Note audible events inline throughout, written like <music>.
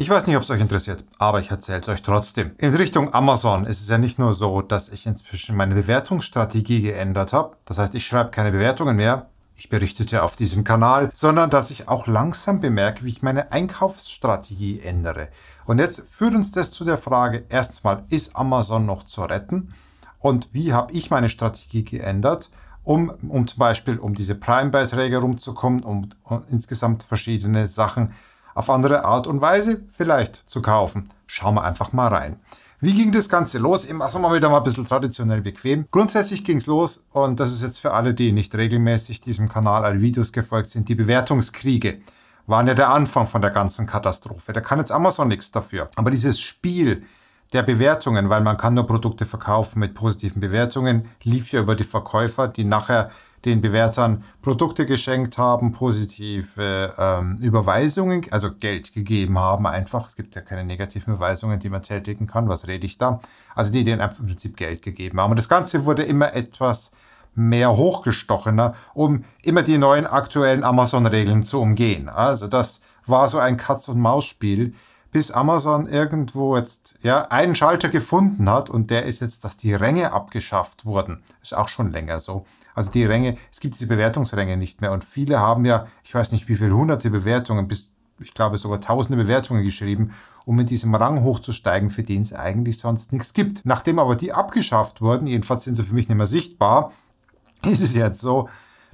Ich weiß nicht, ob es euch interessiert, aber ich erzähle es euch trotzdem. In Richtung Amazon ist es ja nicht nur so, dass ich inzwischen meine Bewertungsstrategie geändert habe. Das heißt, ich schreibe keine Bewertungen mehr, ich berichtete auf diesem Kanal, sondern dass ich auch langsam bemerke, wie ich meine Einkaufsstrategie ändere. Und jetzt führt uns das zu der Frage, erstmal, ist Amazon noch zu retten? Und wie habe ich meine Strategie geändert, um, um zum Beispiel um diese Prime-Beiträge rumzukommen, um, um insgesamt verschiedene Sachen zu auf andere Art und Weise vielleicht zu kaufen. Schauen wir einfach mal rein. Wie ging das Ganze los? Immer sagen also mal wieder mal ein bisschen traditionell bequem. Grundsätzlich ging es los, und das ist jetzt für alle, die nicht regelmäßig diesem Kanal alle Videos gefolgt sind, die Bewertungskriege waren ja der Anfang von der ganzen Katastrophe. Da kann jetzt Amazon nichts dafür. Aber dieses Spiel, der Bewertungen, weil man kann nur Produkte verkaufen mit positiven Bewertungen, lief ja über die Verkäufer, die nachher den Bewertern Produkte geschenkt haben, positive ähm, Überweisungen, also Geld gegeben haben einfach. Es gibt ja keine negativen Überweisungen, die man tätigen kann. Was rede ich da? Also die denen im Prinzip Geld gegeben haben. Und das Ganze wurde immer etwas mehr hochgestochener, um immer die neuen aktuellen Amazon-Regeln zu umgehen. Also das war so ein Katz-und-Maus-Spiel, bis Amazon irgendwo jetzt ja, einen Schalter gefunden hat und der ist jetzt, dass die Ränge abgeschafft wurden. Ist auch schon länger so. Also die Ränge, es gibt diese Bewertungsränge nicht mehr und viele haben ja, ich weiß nicht wie viele hunderte Bewertungen bis ich glaube sogar tausende Bewertungen geschrieben, um in diesem Rang hochzusteigen, für den es eigentlich sonst nichts gibt. Nachdem aber die abgeschafft wurden, jedenfalls sind sie für mich nicht mehr sichtbar, <laughs> ist es jetzt so,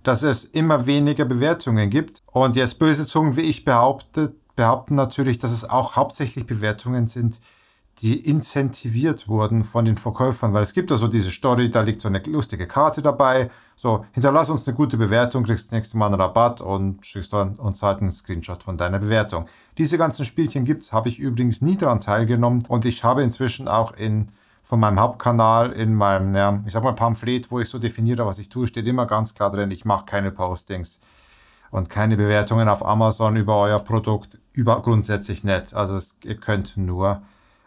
dass es immer weniger Bewertungen gibt. Und jetzt böse Zungen wie ich behauptet, behaupten natürlich, dass es auch hauptsächlich Bewertungen sind, die incentiviert wurden von den Verkäufern, weil es gibt ja so diese Story, da liegt so eine lustige Karte dabei, so hinterlass uns eine gute Bewertung, kriegst das nächste Mal einen Rabatt und schickst uns halt einen Screenshot von deiner Bewertung. Diese ganzen Spielchen gibt es, habe ich übrigens nie daran teilgenommen und ich habe inzwischen auch in von meinem Hauptkanal in meinem, ja, ich sag mal Pamphlet, wo ich so definiere, was ich tue, steht immer ganz klar drin, ich mache keine Postings und keine Bewertungen auf Amazon über euer Produkt über grundsätzlich nicht. Also es, ihr könnt nur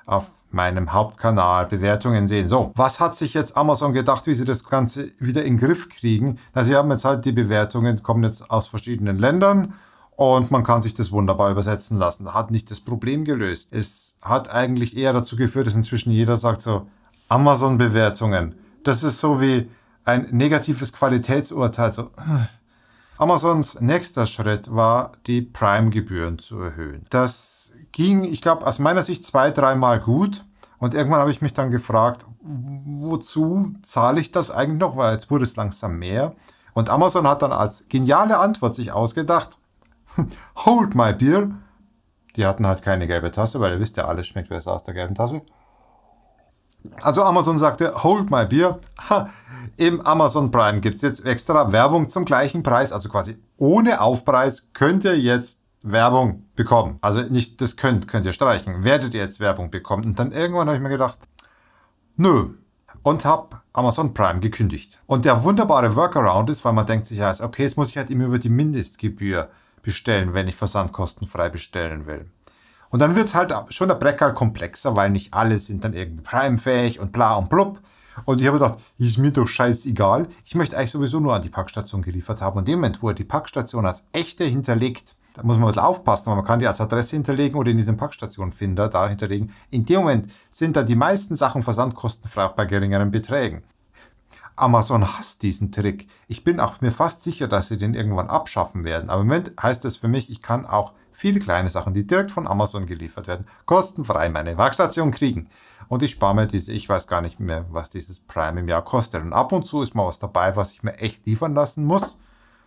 auf meinem Hauptkanal Bewertungen sehen. So, was hat sich jetzt Amazon gedacht, wie sie das Ganze wieder in den Griff kriegen? Na, sie haben jetzt halt die Bewertungen, kommen jetzt aus verschiedenen Ländern und man kann sich das wunderbar übersetzen lassen. Hat nicht das Problem gelöst. Es hat eigentlich eher dazu geführt, dass inzwischen jeder sagt so, Amazon-Bewertungen. Das ist so wie ein negatives Qualitätsurteil. So, Amazons nächster Schritt war, die Prime-Gebühren zu erhöhen. Das ging, ich glaube, aus meiner Sicht zwei, dreimal gut. Und irgendwann habe ich mich dann gefragt, wozu zahle ich das eigentlich noch, weil jetzt wurde es langsam mehr. Und Amazon hat dann als geniale Antwort sich ausgedacht, <laughs> hold my beer. Die hatten halt keine gelbe Tasse, weil ihr wisst ja, alles schmeckt besser aus der gelben Tasse. Also Amazon sagte, hold my beer, im Amazon Prime gibt es jetzt extra Werbung zum gleichen Preis, also quasi ohne Aufpreis könnt ihr jetzt Werbung bekommen. Also nicht das könnt, könnt ihr streichen. Werdet ihr jetzt Werbung bekommen. Und dann irgendwann habe ich mir gedacht, nö. Und habe Amazon Prime gekündigt. Und der wunderbare Workaround ist, weil man denkt sich ja, also, okay, jetzt muss ich halt immer über die Mindestgebühr bestellen, wenn ich versandkostenfrei bestellen will. Und dann wird es halt schon der Brecker komplexer, weil nicht alle sind dann irgendwie primefähig und bla und blub. Und ich habe gedacht, ist mir doch scheißegal. Ich möchte eigentlich sowieso nur an die Packstation geliefert haben. Und in dem Moment, wo er die Packstation als echte hinterlegt, da muss man ein bisschen aufpassen, weil man kann die als Adresse hinterlegen oder in diesem Packstationfinder da hinterlegen. In dem Moment sind dann die meisten Sachen versandkostenfrei auch bei geringeren Beträgen. Amazon hasst diesen Trick. Ich bin auch mir fast sicher, dass sie den irgendwann abschaffen werden. Aber im Moment heißt das für mich, ich kann auch viele kleine Sachen, die direkt von Amazon geliefert werden, kostenfrei in meine Werkstation kriegen. Und ich spare mir diese, ich weiß gar nicht mehr, was dieses Prime im Jahr kostet. Und ab und zu ist mal was dabei, was ich mir echt liefern lassen muss.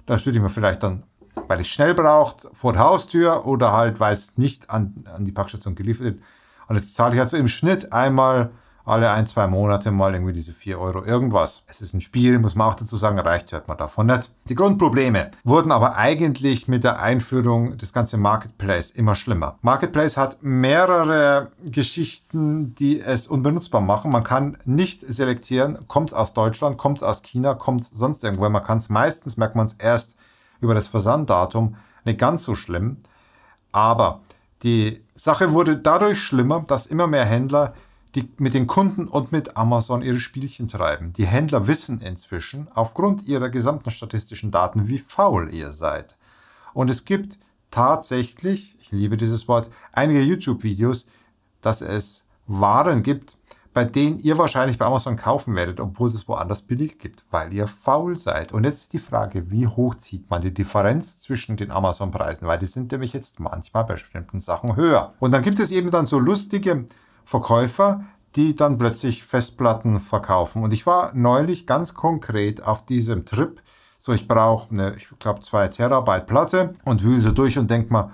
Das würde ich mir vielleicht dann, weil ich schnell braucht, vor der Haustür oder halt, weil es nicht an, an die Packstation geliefert wird. Und jetzt zahle ich also im Schnitt einmal alle ein, zwei Monate mal irgendwie diese 4 Euro irgendwas. Es ist ein Spiel, muss man auch dazu sagen, reicht hört man davon nicht. Die Grundprobleme wurden aber eigentlich mit der Einführung des ganzen Marketplace immer schlimmer. Marketplace hat mehrere Geschichten, die es unbenutzbar machen. Man kann nicht selektieren, kommt es aus Deutschland, kommt es aus China, kommt es sonst irgendwo. Man kann es meistens, merkt man es erst über das Versanddatum, nicht ganz so schlimm. Aber die Sache wurde dadurch schlimmer, dass immer mehr Händler die mit den Kunden und mit Amazon ihre Spielchen treiben. Die Händler wissen inzwischen aufgrund ihrer gesamten statistischen Daten, wie faul ihr seid. Und es gibt tatsächlich, ich liebe dieses Wort, einige YouTube-Videos, dass es Waren gibt, bei denen ihr wahrscheinlich bei Amazon kaufen werdet, obwohl es woanders billig gibt, weil ihr faul seid. Und jetzt ist die Frage, wie hoch zieht man die Differenz zwischen den Amazon-Preisen, weil die sind nämlich jetzt manchmal bei bestimmten Sachen höher. Und dann gibt es eben dann so lustige Verkäufer, die dann plötzlich Festplatten verkaufen. Und ich war neulich ganz konkret auf diesem Trip. So, ich brauche eine, ich glaube, zwei Terabyte Platte und wühle sie durch und denke mal,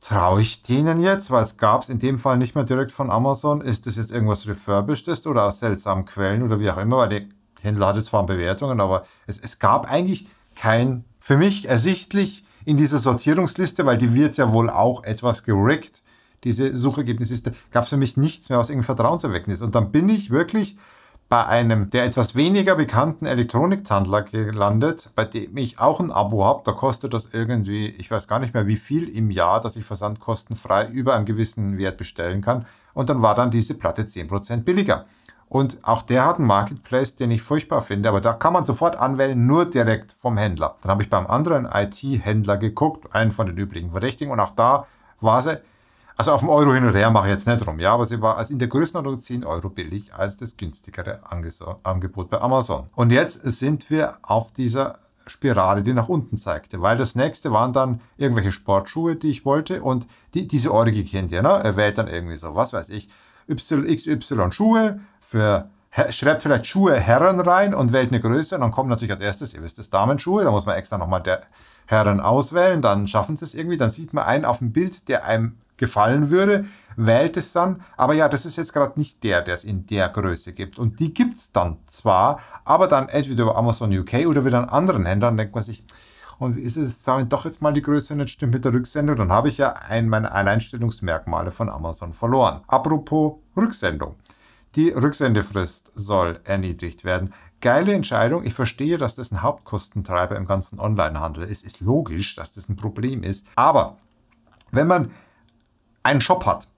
traue ich denen jetzt? Weil es gab es in dem Fall nicht mehr direkt von Amazon. Ist das jetzt irgendwas Refurbishedes oder aus seltsamen Quellen oder wie auch immer? Weil der Händler hatte zwar Bewertungen, aber es, es gab eigentlich kein, für mich ersichtlich in dieser Sortierungsliste, weil die wird ja wohl auch etwas gerickt diese Suchergebnisliste, gab es für mich nichts mehr, was irgendein Vertrauenserwecknis. Und dann bin ich wirklich bei einem der etwas weniger bekannten Elektronikhandler gelandet, bei dem ich auch ein Abo habe. Da kostet das irgendwie, ich weiß gar nicht mehr wie viel im Jahr, dass ich versandkostenfrei über einen gewissen Wert bestellen kann. Und dann war dann diese Platte 10% billiger. Und auch der hat einen Marketplace, den ich furchtbar finde, aber da kann man sofort anwählen, nur direkt vom Händler. Dann habe ich beim anderen IT-Händler geguckt, einen von den üblichen Verdächtigen, und auch da war sie also auf dem Euro hin und her mache ich jetzt nicht rum, ja, aber sie war als in der Größenordnung 10 Euro billig als das günstigere Angebot bei Amazon. Und jetzt sind wir auf dieser Spirale, die nach unten zeigte, weil das nächste waren dann irgendwelche Sportschuhe, die ich wollte und die, diese Orgie kennt ihr, ne? Er wählt dann irgendwie so, was weiß ich, XY Schuhe für schreibt vielleicht Schuhe Herren rein und wählt eine Größe und dann kommen natürlich als erstes, ihr wisst es, Damenschuhe, da muss man extra nochmal der Herren auswählen, dann schaffen sie es irgendwie, dann sieht man einen auf dem Bild, der einem gefallen würde, wählt es dann, aber ja, das ist jetzt gerade nicht der, der es in der Größe gibt. Und die gibt es dann zwar, aber dann entweder über Amazon UK oder wieder an anderen Händlern, denkt man sich, und ist es damit doch jetzt mal die Größe nicht stimmt mit der Rücksendung, dann habe ich ja einen meiner Alleinstellungsmerkmale von Amazon verloren. Apropos Rücksendung. Die Rücksendefrist soll erniedrigt werden. Geile Entscheidung. Ich verstehe, dass das ein Hauptkostentreiber im ganzen Onlinehandel ist. Ist logisch, dass das ein Problem ist. Aber wenn man einen Shop hat,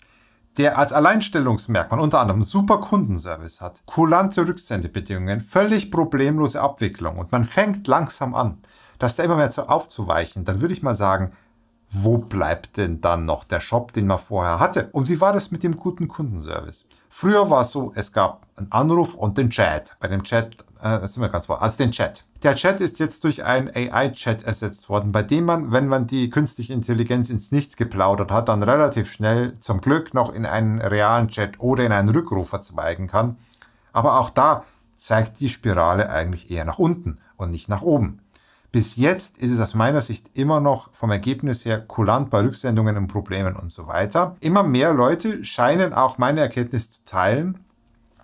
der als Alleinstellungsmerkmal unter anderem super Kundenservice hat, kulante Rücksendebedingungen, völlig problemlose Abwicklung und man fängt langsam an, das da immer mehr zu aufzuweichen, dann würde ich mal sagen, wo bleibt denn dann noch der Shop, den man vorher hatte? Und wie war das mit dem guten Kundenservice? Früher war es so, es gab einen Anruf und den Chat. Bei dem Chat äh, sind wir ganz vor, also den Chat. Der Chat ist jetzt durch einen AI-Chat ersetzt worden, bei dem man, wenn man die künstliche Intelligenz ins Nichts geplaudert hat, dann relativ schnell zum Glück noch in einen realen Chat oder in einen Rückruf verzweigen kann. Aber auch da zeigt die Spirale eigentlich eher nach unten und nicht nach oben. Bis jetzt ist es aus meiner Sicht immer noch vom Ergebnis her kulant bei Rücksendungen und Problemen und so weiter. Immer mehr Leute scheinen auch meine Erkenntnis zu teilen,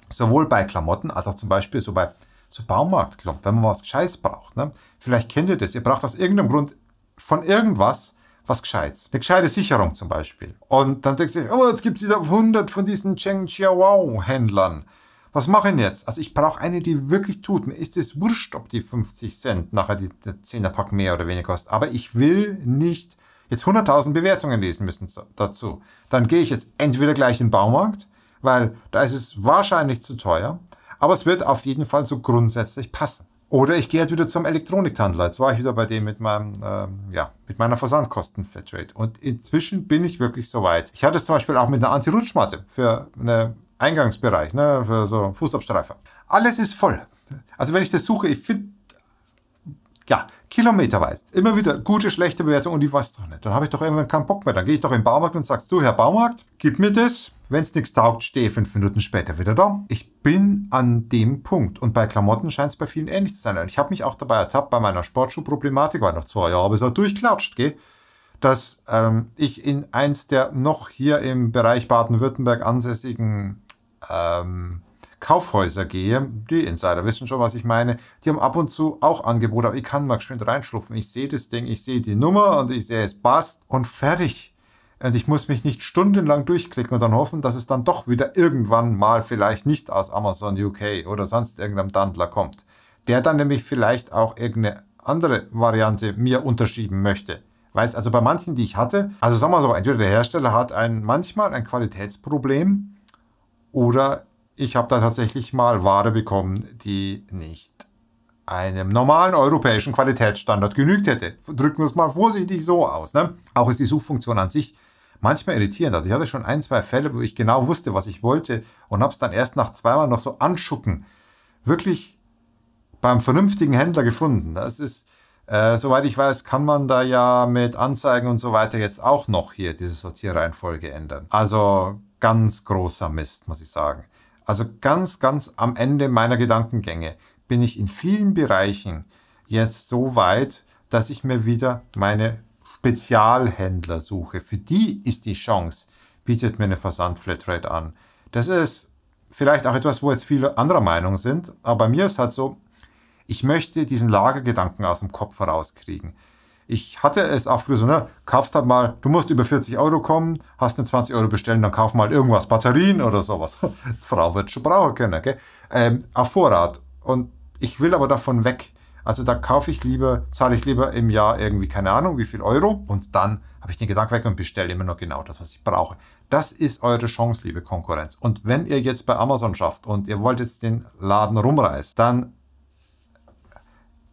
sowohl bei Klamotten als auch zum Beispiel so bei so Baumarktklamotten, wenn man was Gescheites braucht. Ne? Vielleicht kennt ihr das, ihr braucht aus irgendeinem Grund von irgendwas was Gescheites. Eine gescheite Sicherung zum Beispiel. Und dann denkst du, oh, jetzt gibt es wieder 100 von diesen Cheng Chiao-Händlern. Was mache ich denn jetzt? Also ich brauche eine, die wirklich tut. Mir ist es wurscht, ob die 50 Cent nachher die, die 10er Pack mehr oder weniger kostet. Aber ich will nicht jetzt 100.000 Bewertungen lesen müssen dazu. Dann gehe ich jetzt entweder gleich in den Baumarkt, weil da ist es wahrscheinlich zu teuer. Aber es wird auf jeden Fall so grundsätzlich passen. Oder ich gehe halt wieder zum Elektronikhandler. Jetzt war ich wieder bei dem mit meinem, ähm, ja, mit meiner Versandkosten Fairtrade. Und inzwischen bin ich wirklich so weit. Ich hatte es zum Beispiel auch mit einer Anti-Rutschmatte für eine Eingangsbereich, ne, für so Fußabstreifer. Alles ist voll. Also wenn ich das suche, ich finde, ja, kilometerweit. Immer wieder gute, schlechte Bewertung und ich weiß doch nicht. Dann habe ich doch irgendwann keinen Bock mehr. Dann gehe ich doch in den Baumarkt und sagst du, Herr Baumarkt, gib mir das. Wenn es nichts taugt, stehe ich fünf Minuten später wieder da. Ich bin an dem Punkt. Und bei Klamotten scheint es bei vielen ähnlich zu sein. Und ich habe mich auch dabei ertappt, bei meiner Sportschuhproblematik, weil noch zwei Jahre, ich es auch durchklatscht, gell? dass ähm, ich in eins der noch hier im Bereich Baden-Württemberg ansässigen ähm, Kaufhäuser gehe, die Insider wissen schon, was ich meine, die haben ab und zu auch Angebote, aber ich kann mal geschwind reinschlupfen. Ich sehe das Ding, ich sehe die Nummer und ich sehe, es passt und fertig. Und ich muss mich nicht stundenlang durchklicken und dann hoffen, dass es dann doch wieder irgendwann mal vielleicht nicht aus Amazon UK oder sonst irgendeinem Dandler kommt. Der dann nämlich vielleicht auch irgendeine andere Variante mir unterschieben möchte. Weiß also bei manchen, die ich hatte, also sagen wir so, entweder der Hersteller hat ein, manchmal ein Qualitätsproblem oder ich habe da tatsächlich mal Ware bekommen, die nicht einem normalen europäischen Qualitätsstandard genügt hätte. Drücken wir es mal vorsichtig so aus. Ne? Auch ist die Suchfunktion an sich manchmal irritierend. Also ich hatte schon ein, zwei Fälle, wo ich genau wusste, was ich wollte und habe es dann erst nach zweimal noch so anschucken. Wirklich beim vernünftigen Händler gefunden. Das ist, äh, soweit ich weiß, kann man da ja mit Anzeigen und so weiter jetzt auch noch hier diese Sortierreihenfolge ändern. Also ganz großer Mist, muss ich sagen. Also ganz, ganz am Ende meiner Gedankengänge bin ich in vielen Bereichen jetzt so weit, dass ich mir wieder meine Spezialhändler suche. Für die ist die Chance, bietet mir eine Versandflatrate an. Das ist vielleicht auch etwas, wo jetzt viele anderer Meinung sind, aber bei mir ist halt so, ich möchte diesen Lagergedanken aus dem Kopf herauskriegen. Ich hatte es auch früher so, ne, kaufst halt mal, du musst über 40 Euro kommen, hast eine 20 Euro bestellen, dann kauf mal irgendwas, Batterien oder sowas. <laughs> Frau wird schon brauchen können, gell? Ähm, auf Vorrat. Und ich will aber davon weg. Also da kaufe ich lieber, zahle ich lieber im Jahr irgendwie, keine Ahnung, wie viel Euro und dann habe ich den Gedanken weg und bestelle immer noch genau das, was ich brauche. Das ist eure Chance, liebe Konkurrenz. Und wenn ihr jetzt bei Amazon schafft und ihr wollt jetzt den Laden rumreißen, dann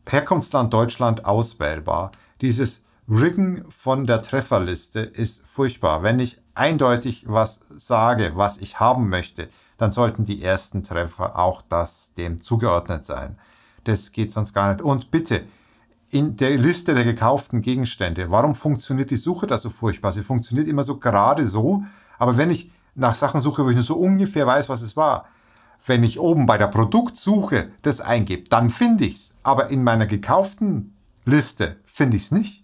Herkunftsland Deutschland auswählbar. Dieses Riggen von der Trefferliste ist furchtbar. Wenn ich eindeutig was sage, was ich haben möchte, dann sollten die ersten Treffer auch das dem zugeordnet sein. Das geht sonst gar nicht. Und bitte, in der Liste der gekauften Gegenstände, warum funktioniert die Suche da so furchtbar? Sie funktioniert immer so gerade so, aber wenn ich nach Sachen suche, wo ich nur so ungefähr weiß, was es war, wenn ich oben bei der Produktsuche das eingebe, dann finde ich es. Aber in meiner gekauften Liste finde ich es nicht.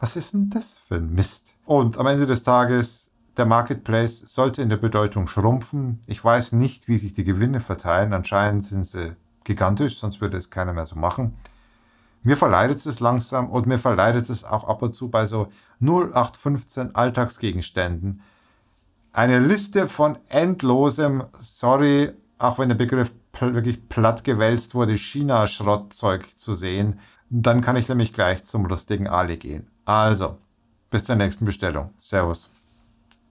Was ist denn das für ein Mist? Und am Ende des Tages, der Marketplace sollte in der Bedeutung schrumpfen. Ich weiß nicht, wie sich die Gewinne verteilen. Anscheinend sind sie gigantisch, sonst würde es keiner mehr so machen. Mir verleidet es langsam und mir verleidet es auch ab und zu bei so 0815 Alltagsgegenständen. Eine Liste von endlosem, sorry, auch wenn der Begriff wirklich platt gewälzt wurde, China-Schrottzeug zu sehen, dann kann ich nämlich gleich zum lustigen Ali gehen. Also, bis zur nächsten Bestellung. Servus.